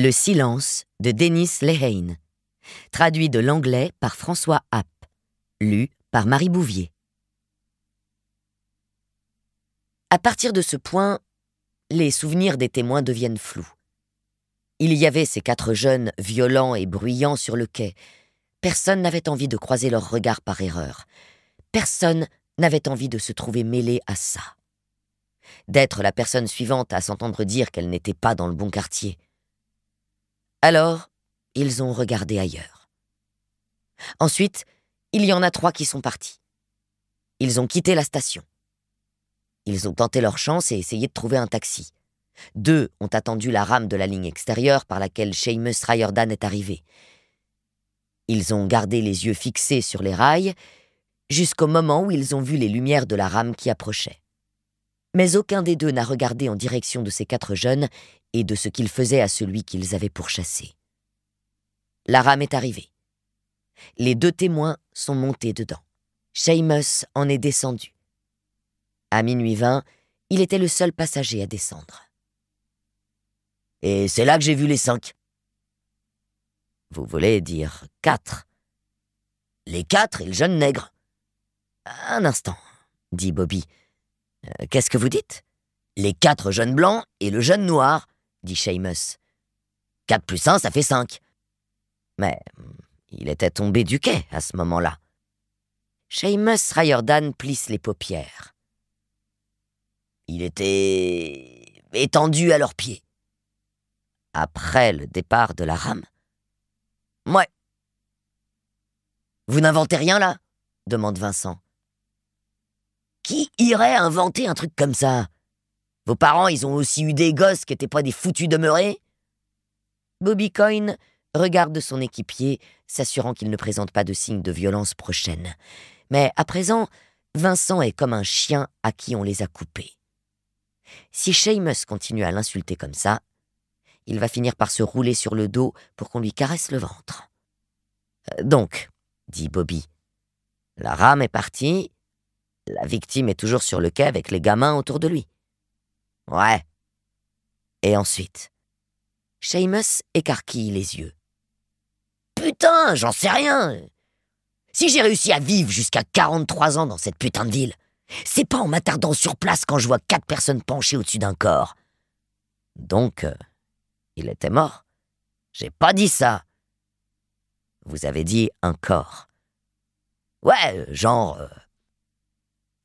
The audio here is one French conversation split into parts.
Le silence de Denis Lehane. Traduit de l'anglais par François Happ, Lu par Marie Bouvier. À partir de ce point, les souvenirs des témoins deviennent flous. Il y avait ces quatre jeunes violents et bruyants sur le quai. Personne n'avait envie de croiser leurs regards par erreur. Personne n'avait envie de se trouver mêlé à ça. D'être la personne suivante à s'entendre dire qu'elle n'était pas dans le bon quartier. Alors, ils ont regardé ailleurs. Ensuite, il y en a trois qui sont partis. Ils ont quitté la station. Ils ont tenté leur chance et essayé de trouver un taxi. Deux ont attendu la rame de la ligne extérieure par laquelle Seamus Riordan est arrivé. Ils ont gardé les yeux fixés sur les rails jusqu'au moment où ils ont vu les lumières de la rame qui approchait mais aucun des deux n'a regardé en direction de ces quatre jeunes et de ce qu'ils faisaient à celui qu'ils avaient pourchassé. La rame est arrivée. Les deux témoins sont montés dedans. Seamus en est descendu. À minuit vingt, il était le seul passager à descendre. Et c'est là que j'ai vu les cinq. Vous voulez dire quatre Les quatre et le jeune nègre. Un instant, dit Bobby, euh, qu'est-ce que vous dites Les quatre jeunes blancs et le jeune noir, dit Seamus. Quatre plus un, ça fait cinq. Mais hmm, il était tombé du quai à ce moment-là. Seamus Riordan plisse les paupières. Il était étendu à leurs pieds. Après le départ de la rame Mouais. »« Vous n'inventez rien là demande Vincent. Qui irait inventer un truc comme ça Vos parents, ils ont aussi eu des gosses qui étaient pas des foutus demeurés Bobby Coyne regarde son équipier, s'assurant qu'il ne présente pas de signe de violence prochaine. Mais à présent, Vincent est comme un chien à qui on les a coupés. Si Seamus continue à l'insulter comme ça, il va finir par se rouler sur le dos pour qu'on lui caresse le ventre. Euh, donc, dit Bobby, la rame est partie, la victime est toujours sur le quai avec les gamins autour de lui. Ouais. Et ensuite Seamus écarquille les yeux. Putain, j'en sais rien. Si j'ai réussi à vivre jusqu'à 43 ans dans cette putain de ville, c'est pas en m'attardant sur place quand je vois quatre personnes penchées au-dessus d'un corps. Donc, euh, il était mort. J'ai pas dit ça. Vous avez dit un corps. Ouais, euh, genre... Euh,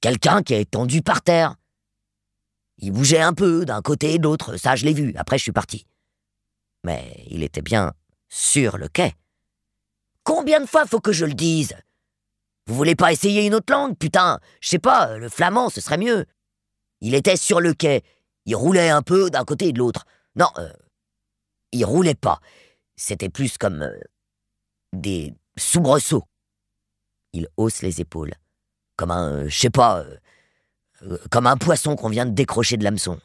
Quelqu'un qui est tendu par terre. Il bougeait un peu d'un côté et de l'autre, ça je l'ai vu, après je suis parti. Mais il était bien sur le quai. Combien de fois faut que je le dise Vous voulez pas essayer une autre langue, putain Je sais pas, le flamand, ce serait mieux. Il était sur le quai, il roulait un peu d'un côté et de l'autre. Non, euh, il roulait pas. C'était plus comme euh, des soubresauts. Il hausse les épaules. Comme un, euh, je sais pas, euh, euh, comme un poisson qu'on vient de décrocher de l'hameçon.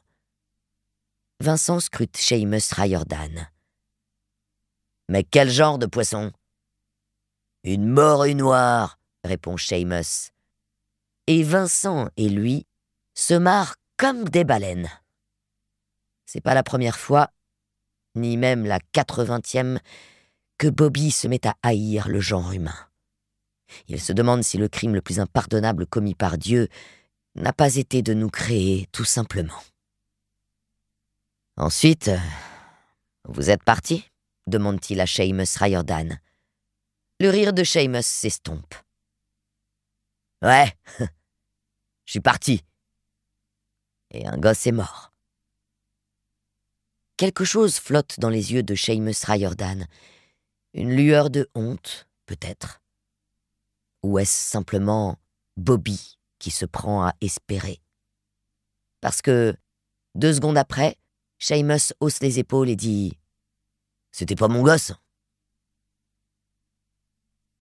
Vincent scrute Seamus Riordan. Mais quel genre de poisson Une morue noire, répond Seamus. Et Vincent et lui se marrent comme des baleines. C'est pas la première fois, ni même la quatre-vingtième, que Bobby se met à haïr le genre humain. Il se demande si le crime le plus impardonnable commis par Dieu n'a pas été de nous créer tout simplement. Ensuite, vous êtes parti demande-t-il à Seamus Riordan. Le rire de Seamus s'estompe. Ouais, je suis parti. Et un gosse est mort. Quelque chose flotte dans les yeux de Seamus Riordan. Une lueur de honte, peut-être. Ou est-ce simplement Bobby qui se prend à espérer Parce que, deux secondes après, Seamus hausse les épaules et dit C'était pas mon gosse